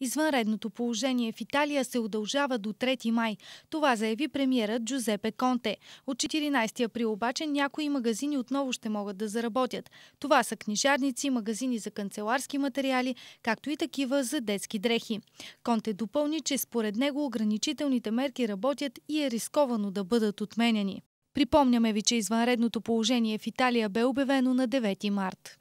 Извънредното положение в Италия се удължава до 3 май. Това заяви премиерът Джузепе Конте. От 14 април обаче някои магазини отново ще могат да заработят. Това са книжарници, магазини за канцеларски материали, както и такива за детски дрехи. Конте допълни, че според него ограничителните мерки работят и е рисковано да бъдат отменени. Припомняме ви, че извънредното положение в Италия бе обявено на 9 март.